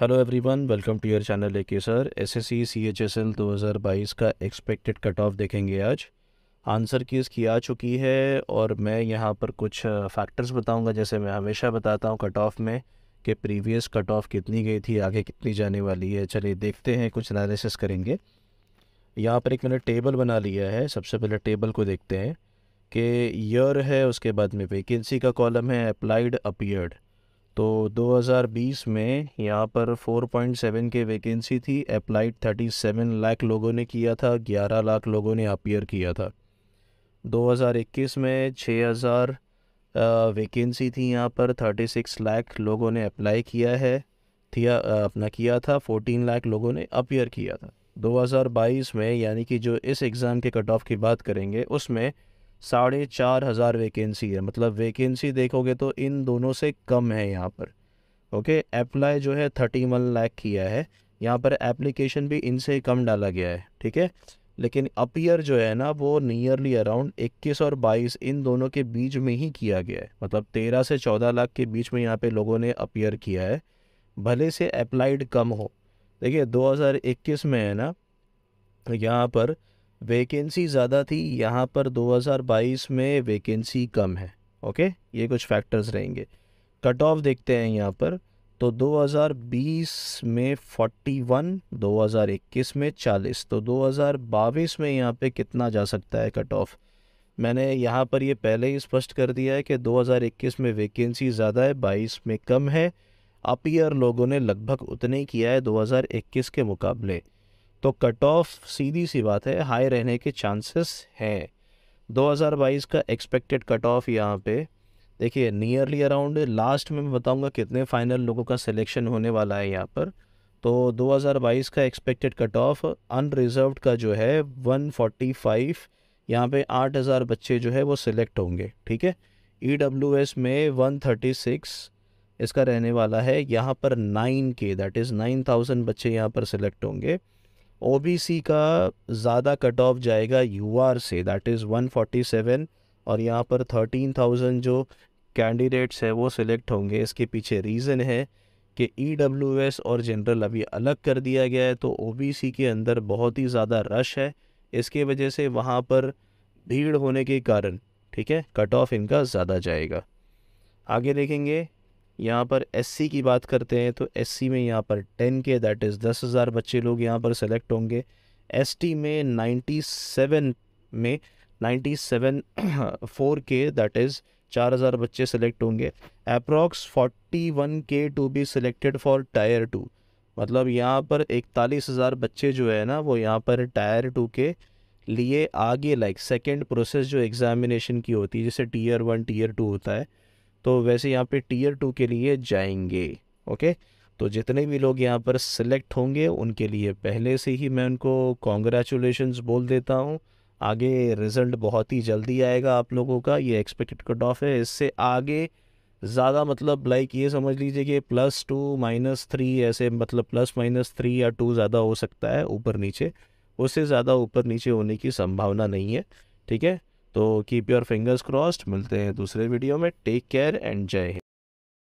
hello everyone welcome to your channel लेके sir S S C C H S L दो हज़ार बाईस का एक्सपेक्टेड कट ऑफ देखेंगे आज आंसर की इसकी आ चुकी है और मैं यहाँ पर कुछ फैक्टर्स बताऊँगा जैसे मैं हमेशा बताता हूँ कट ऑफ में कि प्रीवियस कट ऑफ कितनी गई थी आगे कितनी जाने वाली है चलिए देखते हैं कुछ एनालिसिस करेंगे यहाँ पर एक मैंने टेबल बना लिया है सबसे पहले टेबल को देखते हैं कि ईयर है उसके बाद में वेकेंसी का कॉलम है अप्लाइड अपियर्ड तो 2020 में यहाँ पर 4.7 के वैकेंसी थी अप्लाइड 37 लाख लोगों ने किया था 11 लाख लोगों ने अपियर किया था 2021 में 6000 वैकेंसी थी यहाँ पर 36 लाख लोगों ने अप्लाई किया है थिया अपना किया था 14 लाख लोगों ने अपियर किया था 2022 में यानी कि जो इस एग्ज़ाम के कट ऑफ की बात करेंगे उसमें साढ़े चार हज़ार वैकेंसी है मतलब वैकेंसी देखोगे तो इन दोनों से कम है यहाँ पर ओके अप्लाई जो है थर्टी वन लैख किया है यहाँ पर एप्लीकेशन भी इनसे कम डाला गया है ठीक है लेकिन अपीयर जो है ना वो नियरली अराउंड 21 और 22 इन दोनों के बीच में ही किया गया है मतलब 13 से 14 लाख के बीच में यहाँ पे लोगों ने अपीयर किया है भले से अप्लाइड कम हो देखिए 2021 में है ना यहाँ पर वैकेंसी ज़्यादा थी यहाँ पर 2022 में वैकेंसी कम है ओके ये कुछ फैक्टर्स रहेंगे कट ऑफ देखते हैं यहाँ पर तो 2020 में 41 2021 में 40 तो 2022 में यहाँ पे कितना जा सकता है कट ऑफ मैंने यहाँ पर ये पहले ही स्पष्ट कर दिया है कि 2021 में वैकेंसी ज़्यादा है 22 में कम है अपीयर लोगों ने लगभग उतने किया है 2021 के मुकाबले तो कट ऑफ सीधी सी बात है हाई रहने के चांसेस हैं 2022 का एक्सपेक्टेड कट ऑफ यहाँ पे देखिए नियरली अराउंड लास्ट में मैं बताऊँगा कितने फाइनल लोगों का सिलेक्शन होने वाला है यहाँ पर तो 2022 का एक्सपेक्टेड कट ऑफ अनरिजर्व का जो है 145 फोर्टी फाइव यहाँ पर आठ हज़ार बच्चे जो है वो सिलेक्ट होंगे ठीक है ई डब्ल्यू एस में 136 इसका रहने वाला है यहाँ पर नाइन के दैट इज़ नाइन थाउजेंड बच्चे यहाँ पर सिलेक्ट होंगे सी का ज़्यादा कट ऑफ जाएगा आर से दैट इज़ 147 और यहाँ पर 13,000 जो कैंडिडेट्स है वो सिलेक्ट होंगे इसके पीछे रीज़न है कि ई e और जनरल अभी अलग कर दिया गया है तो ओ के अंदर बहुत ही ज़्यादा रश है इसके वजह से वहाँ पर भीड़ होने के कारण ठीक है कट ऑफ इनका ज़्यादा जाएगा आगे देखेंगे यहाँ पर एस की बात करते हैं तो एस में यहाँ पर टेन के दैट इज़ दस हज़ार बच्चे लोग यहाँ पर सेलेक्ट होंगे एस में नाइन्टी सेवन में नाइन्टी सेवन फोर के दैट इज़ चार हज़ार बच्चे सेलेक्ट होंगे अप्रॉक्स फोर्टी वन के to be selected for tier two मतलब यहाँ पर इकतालीस हज़ार बच्चे जो है ना वो यहाँ पर टायर टू के लिए आगे लाइक सेकेंड प्रोसेस जो एग्ज़ामिनेशन की होती है जैसे टीयर वन टीयर टू होता है तो वैसे यहाँ पे टीयर टू के लिए जाएंगे ओके तो जितने भी लोग यहाँ पर सिलेक्ट होंगे उनके लिए पहले से ही मैं उनको कॉन्ग्रेचुलेशन बोल देता हूँ आगे रिजल्ट बहुत ही जल्दी आएगा आप लोगों का ये एक्सपेक्टेड कट ऑफ है इससे आगे ज़्यादा मतलब लाइक ये समझ लीजिए कि प्लस टू माइनस थ्री ऐसे मतलब प्लस माइनस थ्री या टू ज़्यादा हो सकता है ऊपर नीचे उससे ज़्यादा ऊपर नीचे होने की संभावना नहीं है ठीक है तो कीप योर फिंगर्स क्रॉस्ड मिलते हैं दूसरे वीडियो में टेक केयर एंड जय हिंद